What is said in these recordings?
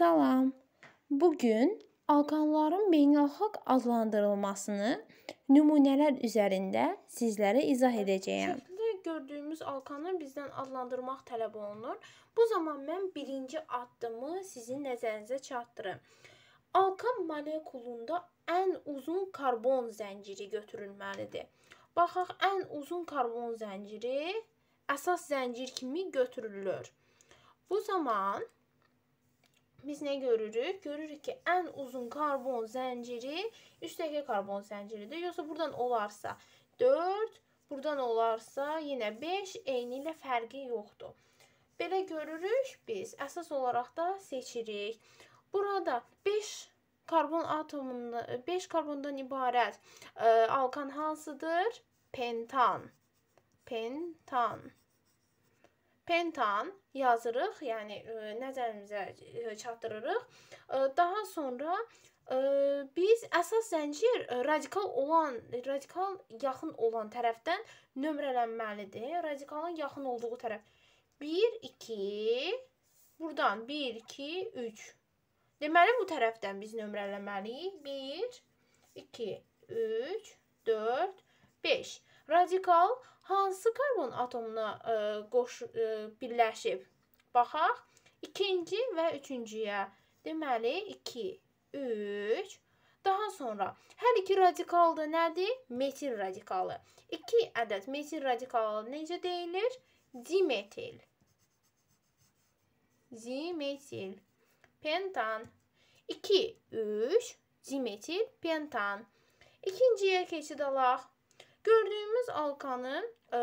Salam. Bu gün alqanların beynəlxalq adlandırılmasını nümunələr üzərində sizlərə izah edəcəyəm. Şəkildə gördüyümüz alqanı bizdən adlandırmaq tələb olunur. Bu zaman mən birinci addımı sizin nəzərinizə çatdırım. Alkan molekulunda ən uzun karbon zənciri götürülməlidir. Baxaq, ən uzun karbon zənciri əsas zəncir kimi götürülür. Bu zaman biz nə görürük? Görürük ki, ən uzun karbon zənciri üstdəki karbon zənciridir. Yoxsa buradan olarsa 4, buradan olarsa yenə 5, eyni ilə fərqi yoxdur. Belə görürük biz. Əsas olaraq da seçirik. Burada 5 karbon atomunun 5 karbondan ibarət ə, e, alkan hansıdır? Pentan. Pentan pentan yazırıq, yəni ə, e, nəzərimizə ə, e, çatdırırıq. Ə, e, daha sonra ə, biz əsas zəncir radikal olan, radikal yaxın olan tərəfdən nömrələnməlidir. Radikalın yaxın olduğu tərəf 1 2 burdan 1 2 3. Deməli bu tərəfdən biz nömrələməliyik. 1 2 3 4 5. Radikal hansı karbon atomuna ə, e, qoş ə, e, birləşib? Baxaq. 2-ci və 3-cüyə. Deməli 2, 3. Daha sonra hər iki radikal da nədir? Metil radikalı. 2 ədəd metil radikalı necə deyilir? Dimetil. Zimetil. Pentan. 2, 3. Dimetil pentan. İkinciyə keçid alaq. Gördüyümüz alkanın ə,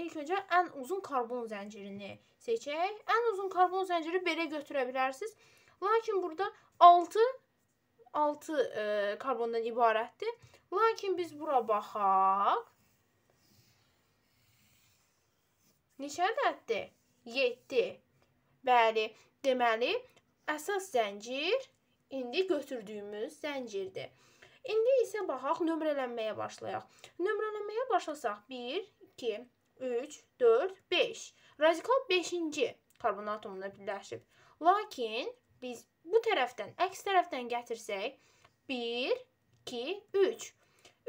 ilk öncə ən uzun karbon zəncirini seçək. Ən uzun karbon zənciri belə götürə bilərsiniz. Lakin burada 6 6 ə, karbondan ibarətdir. Lakin biz bura baxaq. Neçə ədəddir? 7. Bəli, deməli əsas zəncir indi götürdüyümüz zəncirdir. İndi isə baxaq, nömrələnməyə başlayaq. Nömrələnməyə başlasaq 1, 2, 3, 4, 5. Radikal 5-ci karbon atomuna birləşib. Lakin biz bu tərəfdən, əks tərəfdən gətirsək 1, 2, 3.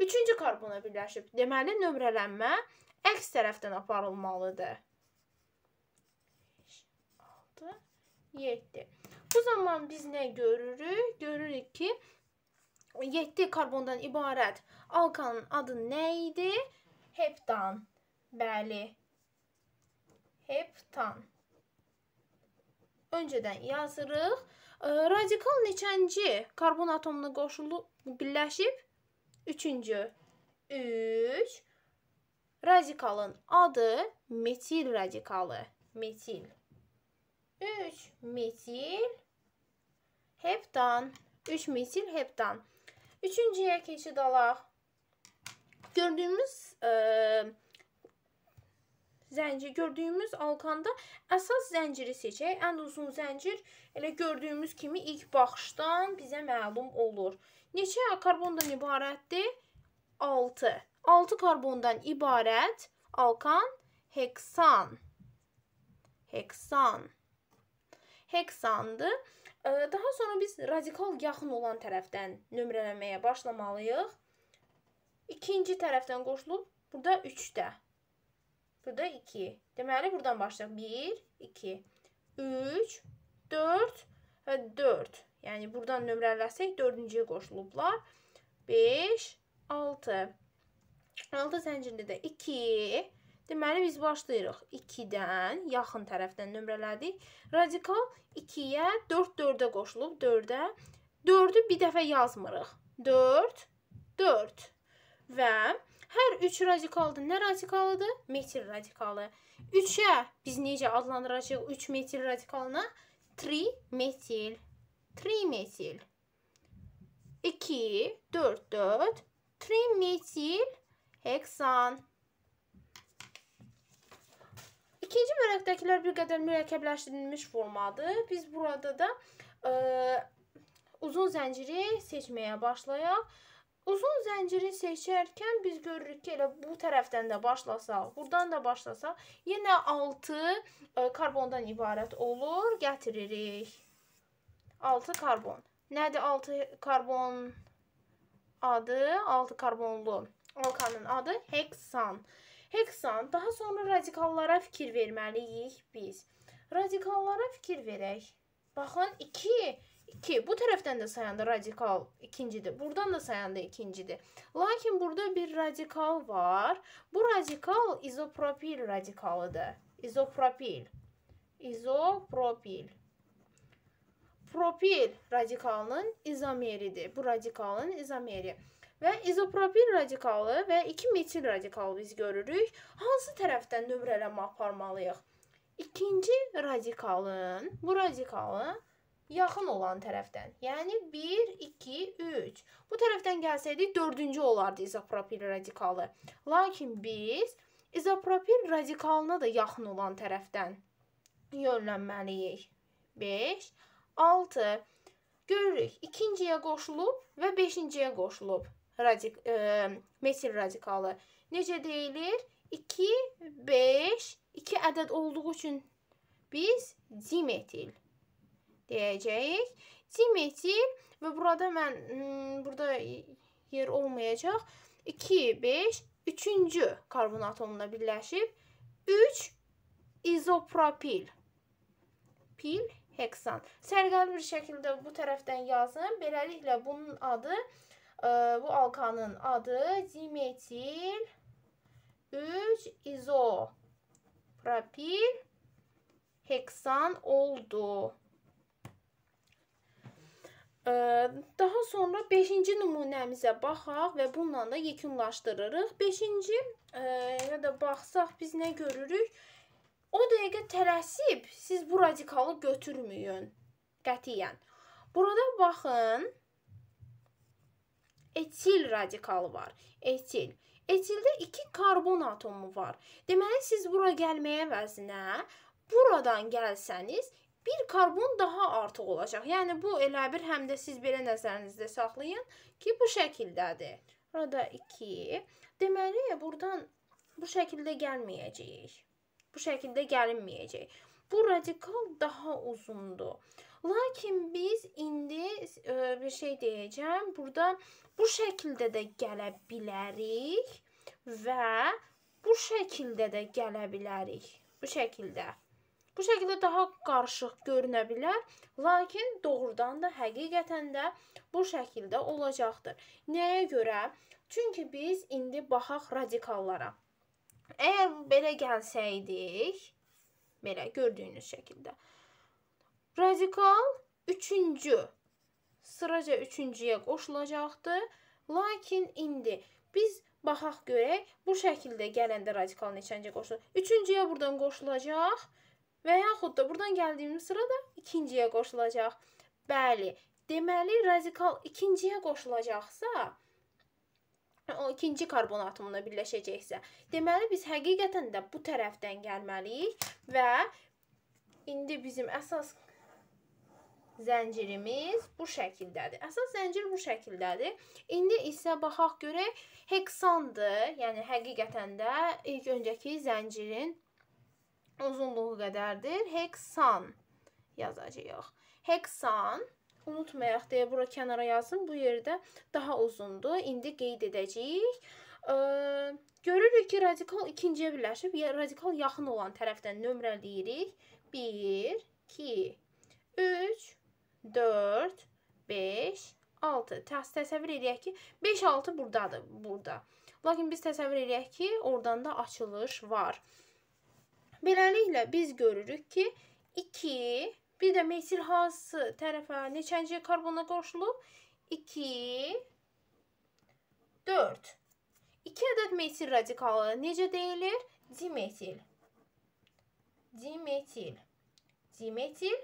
Üçüncü karbona birləşib. Deməli, nömrələnmə əks tərəfdən aparılmalıdır. 5, 6, 7. Bu zaman biz nə görürük? Görürük ki, 7 karbondan ibarət alkanın adı nə idi? Heptan. Bəli. Heptan. Öncədən yazırıq. Radikal neçənci karbon atomuna qoşulub birləşib? 3-cü. 3 Radikalın adı metil radikalı. Metil. 3 metil heptan. 3 metil heptan. Üçüncüyə keçid alaq. Gördüyümüz e, zəncir, gördüyümüz alkanda əsas zənciri seçək. Ən uzun zəncir elə gördüyümüz kimi ilk baxışdan bizə məlum olur. Neçə karbondan ibarətdir? 6. 6 karbondan ibarət alkan heksan. Heksan heksandır. Daha sonra biz radikal yaxın olan tərəfdən nömrələməyə başlamalıyıq. İkinci tərəfdən qoşulub burada 3-də. Burada 2. Deməli burdan başlayaq. 1, 2, 3, 4 və 4. Yəni burdan nömrələsək 4-cüyə qoşulublar. 5, 6. 6 zəncirində də 2, Deməli, biz başlayırıq 2-dən, yaxın tərəfdən nömrələdik. Radikal 2-yə 4 4-ə qoşulub 4-ə. 4-ü bir dəfə yazmırıq. 4, 4 və hər 3 radikaldır. Nə radikalıdır? Metil radikalı. 3-ə biz necə adlandıracağıq 3 metil radikalına? Trimetil. Trimetil. 2, 4, 4. Trimetil heksan. vərəqdəkilər bir qədər mürəkkəbləşdirilmiş formadır. Biz burada da ə, e, uzun zənciri seçməyə başlayaq. Uzun zənciri seçərkən biz görürük ki, elə bu tərəfdən də başlasaq, burdan da başlasaq, yenə 6 e, karbondan ibarət olur. Gətiririk. 6 karbon. Nədir 6 karbon adı? 6 karbonlu alkanın adı heksan. Heksan, daha sonra radikallara fikir verməliyik biz. Radikallara fikir verək. Baxın 2 2 bu tərəfdən də sayanda radikal ikincidir. Burdan da sayanda ikincidir. Lakin burada bir radikal var. Bu radikal izopropil radikalıdır. İzopropil. İzopropil. Propil radikalının izomeridir. Bu radikalın izomeri və izopropil radikalı və 2 metil radikalı biz görürük. Hansı tərəfdən nömrələmə aparmalıyıq? İkinci radikalın, bu radikalın yaxın olan tərəfdən. Yəni 1 2 3. Bu tərəfdən gəlsəydi 4-cü olardı izopropil radikalı. Lakin biz izopropil radikalına da yaxın olan tərəfdən yönlənməliyik. 5 6 görürük. İkinciyə qoşulub və beşinciyə qoşulub radik e, metil radikalı necə deyilir? 2 5 2 ədəd olduğu üçün biz dimetil deyəcəyik. Dimetil və burada mən hmm, burada yer olmayacaq. 2 5 3-cü karbon atomuna birləşib 3 izopropil pil heksan. Sərqəli bir şəkildə bu tərəfdən yazın. Beləliklə bunun adı bu alkanın adı dimetil 3 izo propil heksan oldu. Daha sonra 5-ci nümunəmizə baxaq və bununla da yekunlaşdırırıq. 5-ci ya da baxsaq biz nə görürük? O dəqiqə tələsib siz bu radikalı götürməyin qətiyyən. Burada baxın, etil radikalı var. Etil. Etildə 2 karbon atomu var. Deməli siz bura gəlməyə əvəzinə buradan gəlsəniz bir karbon daha artıq olacaq. Yəni bu elə bir həm də siz belə nəzərinizdə saxlayın ki, bu şəkildədir. Burada 2. Deməli burdan bu şəkildə gəlməyəcəyik. Bu şəkildə gəlinməyəcək. Bu radikal daha uzundu. Lakin biz indi e, bir şey deyəcəm. Burada bu şəkildə də gələ bilərik və bu şəkildə də gələ bilərik. Bu şəkildə. Bu şəkildə daha qarışıq görünə bilər, lakin doğrudan da həqiqətən də bu şəkildə olacaqdır. Nəyə görə? Çünki biz indi baxaq radikallara. Əgər belə gəlsəydik, Belə gördüyünüz şəkildə. Radikal üçüncü sıraca üçüncüyə qoşulacaqdı. Lakin indi biz baxaq görək bu şəkildə gələndə radikal neçəncə qoşulur? Üçüncüyə buradan qoşulacaq və yaxud da buradan gəldiyimiz sırada ikinciyə qoşulacaq. Bəli, deməli radikal ikinciyə qoşulacaqsa, Hə, o ikinci karbon atomuna birləşəcəksə. Deməli biz həqiqətən də bu tərəfdən gəlməliyik və indi bizim əsas zəncirimiz bu şəkildədir. Əsas zəncir bu şəkildədir. İndi isə baxaq görək heksandır. Yəni həqiqətən də ilk öncəki zəncirin uzunluğu qədərdir. Heksan yazacağıq. Heksan Unutmayaq deyə bura kənara yazdım. Bu yerdə daha uzundur. İndi qeyd edəcəyik. E, görürük ki, radikal ikinciyə birləşib, radikal yaxın olan tərəfdən nömrələyirik. 1, 2, 3, 4, 5, 6. Təs təsəvvür edək ki, 5, 6 burdadır, burada. Lakin biz təsəvvür edək ki, oradan da açılış var. Beləliklə biz görürük ki, 2, Bir də metil hansı tərəfə, neçənci karbona qoşulub? 2 4 2 ədəd metil radikalı necə deyilir? Dimetil. Dimetil. Dimetil.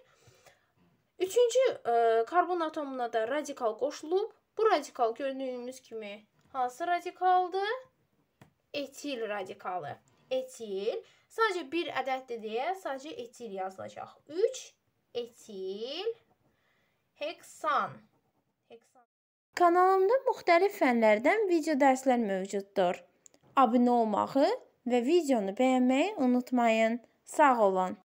Üçüncü e, karbon atomuna da radikal qoşulub. Bu radikal gördüyünüz kimi hansı radikaldır? Etil radikalı. Etil. Sadəcə bir ədəddir deyə sadəcə etil yazılacaq. 3 etil, heksan. heksan. Kanalımda müxtəlif fənlərdən video dərslər mövcuddur. Abunə olmağı və videonu bəyənməyi unutmayın. Sağ olun.